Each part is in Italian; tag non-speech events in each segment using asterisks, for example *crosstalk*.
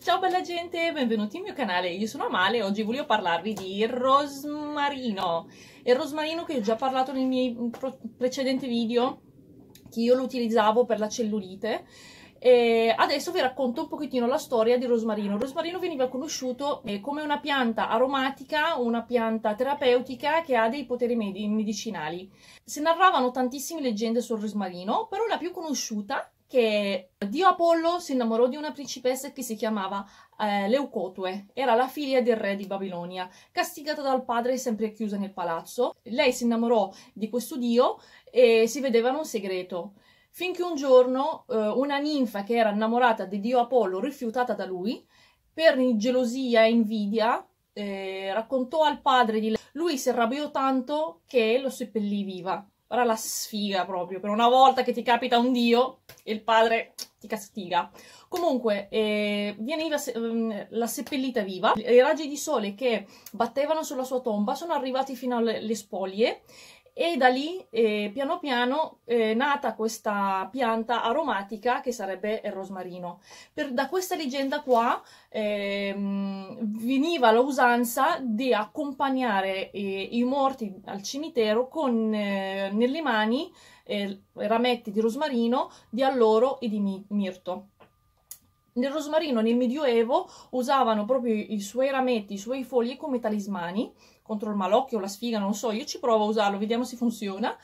Ciao bella gente, benvenuti nel mio canale, io sono Amale e oggi voglio parlarvi di rosmarino. Il rosmarino che ho già parlato nel mio precedente video, che io lo utilizzavo per la cellulite. E adesso vi racconto un pochettino la storia di rosmarino. Il rosmarino veniva conosciuto eh, come una pianta aromatica, una pianta terapeutica che ha dei poteri medicinali. Si narravano tantissime leggende sul rosmarino, però la più conosciuta che Dio Apollo si innamorò di una principessa che si chiamava eh, Leucotue, era la figlia del re di Babilonia, castigata dal padre e sempre chiusa nel palazzo. Lei si innamorò di questo dio e si vedevano un segreto. Finché un giorno eh, una ninfa che era innamorata di dio Apollo, rifiutata da lui, per gelosia e invidia, eh, raccontò al padre di lei. Lui si arrabbiò tanto che lo seppellì viva. Ora la sfiga proprio, per una volta che ti capita un dio e il padre ti castiga. Comunque, eh, viene la, mm, la seppellita viva, i raggi di sole che battevano sulla sua tomba sono arrivati fino alle spoglie e da lì eh, piano piano è eh, nata questa pianta aromatica che sarebbe il rosmarino. Per, da questa leggenda qua eh, veniva l'usanza di accompagnare eh, i morti al cimitero con eh, nelle mani eh, rametti di rosmarino, di alloro e di mirto. Nel rosmarino, nel Medioevo, usavano proprio i suoi rametti, i suoi fogli come talismani contro il malocchio, la sfiga, non so, io ci provo a usarlo, vediamo se funziona.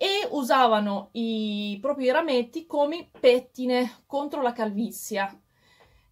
E usavano i propri rametti come pettine contro la calvizia,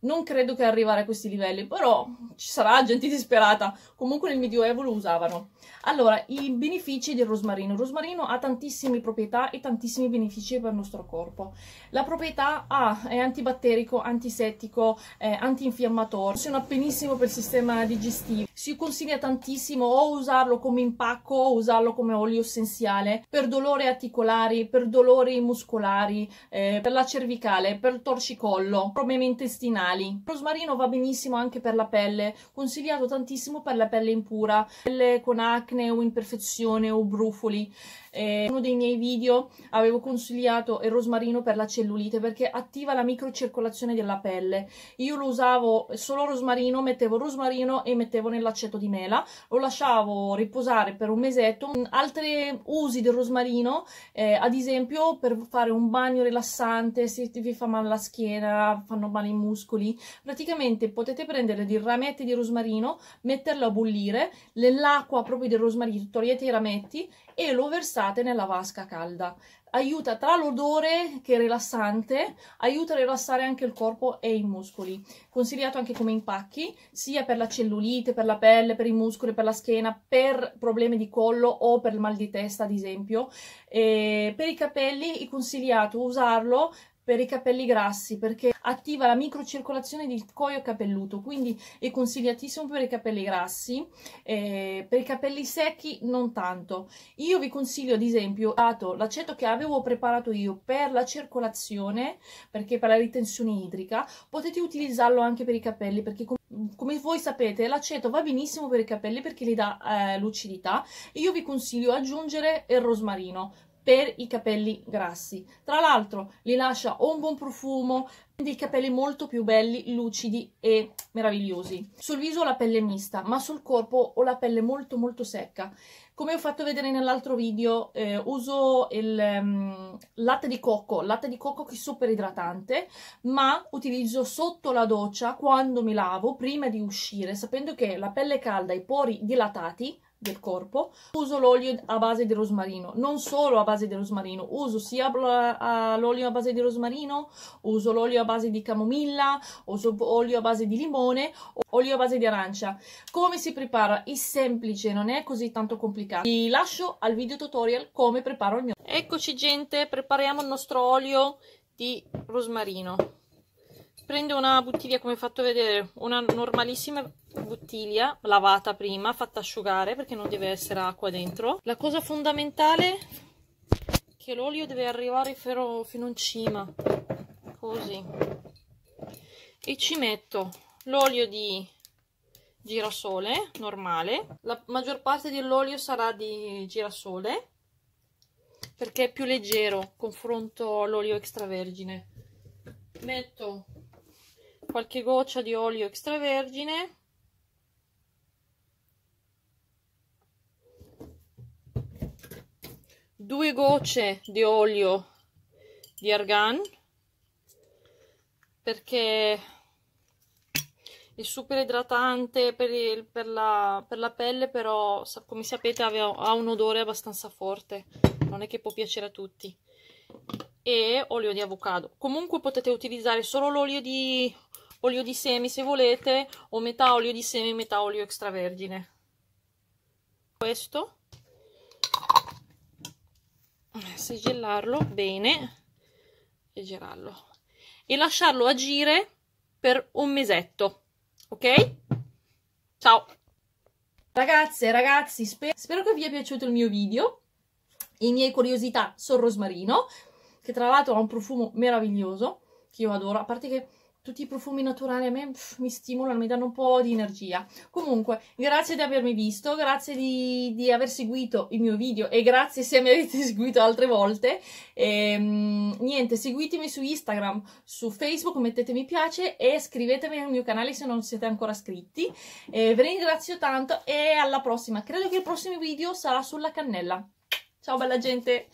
non credo che arrivare a questi livelli, però ci sarà gente disperata. Comunque nel Medioevo lo usavano. Allora, i benefici del rosmarino. Il rosmarino ha tantissime proprietà e tantissimi benefici per il nostro corpo. La proprietà A è antibatterico, antisettico, eh, antinfiammatorio. Funziona benissimo per il sistema digestivo. Si consiglia tantissimo o usarlo come impacco o usarlo come olio essenziale per dolori articolari, per dolori muscolari, eh, per la cervicale, per il torcicollo, problemi intestinali naturali. Rosmarino va benissimo anche per la pelle, consigliato tantissimo per la pelle impura, pelle con acne o imperfezione o brufoli. in uno dei miei video avevo consigliato il rosmarino per la cellulite perché attiva la microcircolazione della pelle. Io lo usavo solo rosmarino, mettevo rosmarino e mettevo nell'aceto di mela, lo lasciavo riposare per un mesetto. Altri usi del rosmarino, eh, ad esempio per fare un bagno rilassante se vi fa male la schiena, fanno male i muscoli, rosmarino praticamente potete prendere dei rametti di rosmarino metterlo a bollire nell'acqua proprio del rosmarino togliete i rametti e lo versate nella vasca calda aiuta tra l'odore che è rilassante, aiuta a rilassare anche il corpo e i muscoli. Consigliato anche come impacchi, sia per la cellulite, per la pelle, per i muscoli, per la schiena, per problemi di collo o per il mal di testa, ad esempio. E per i capelli è consigliato usarlo per i capelli grassi perché attiva la microcircolazione del cuoio capelluto quindi è consigliatissimo per i capelli grassi eh, per i capelli secchi non tanto io vi consiglio ad esempio l'aceto che avevo preparato io per la circolazione perché per la ritenzione idrica potete utilizzarlo anche per i capelli perché com come voi sapete l'aceto va benissimo per i capelli perché gli dà eh, lucidità io vi consiglio aggiungere il rosmarino per i capelli grassi. Tra l'altro li lascia un buon profumo, dei capelli molto più belli, lucidi e meravigliosi. Sul viso ho la pelle mista, ma sul corpo ho la pelle molto molto secca. Come ho fatto vedere nell'altro video, eh, uso il um, latte di cocco, latte di cocco che è super idratante, ma utilizzo sotto la doccia quando mi lavo, prima di uscire, sapendo che la pelle è calda, i pori dilatati, del corpo. Uso l'olio a base di rosmarino, non solo a base di rosmarino, uso sia l'olio a base di rosmarino, uso l'olio a base di camomilla, uso olio a base di limone, olio a base di arancia. Come si prepara? È semplice, non è così tanto complicato. Vi lascio al video tutorial come preparo il mio. Eccoci gente, prepariamo il nostro olio di rosmarino prendo una bottiglia come fatto vedere una normalissima bottiglia lavata prima fatta asciugare perché non deve essere acqua dentro la cosa fondamentale è che l'olio deve arrivare fino in cima così e ci metto l'olio di girasole normale la maggior parte dell'olio sarà di girasole perché è più leggero confronto all'olio extravergine metto qualche goccia di olio extravergine due gocce di olio di argan perché è super idratante per, il, per, la, per la, pelle però come sapete ha un odore abbastanza forte non è che può piacere a tutti e olio di avocado comunque potete utilizzare solo l'olio di olio di semi se volete o metà olio di semi metà olio extravergine questo segellarlo bene e girarlo e lasciarlo agire per un mesetto ok ciao ragazze ragazzi sper spero che vi sia piaciuto il mio video i miei curiosità sul rosmarino che tra l'altro ha un profumo meraviglioso che io adoro a parte che tutti i profumi naturali a me pff, mi stimolano, mi danno un po' di energia. Comunque, grazie di avermi visto, grazie di, di aver seguito il mio video e grazie se mi avete *laughs* seguito altre volte. E, ehm, niente, seguitemi su Instagram, su Facebook, mettete mi piace e iscrivetevi al mio canale se non siete ancora iscritti. Eh, e, vi ringrazio tanto e alla prossima. Credo che il prossimo video sarà sulla cannella. Ciao bella gente!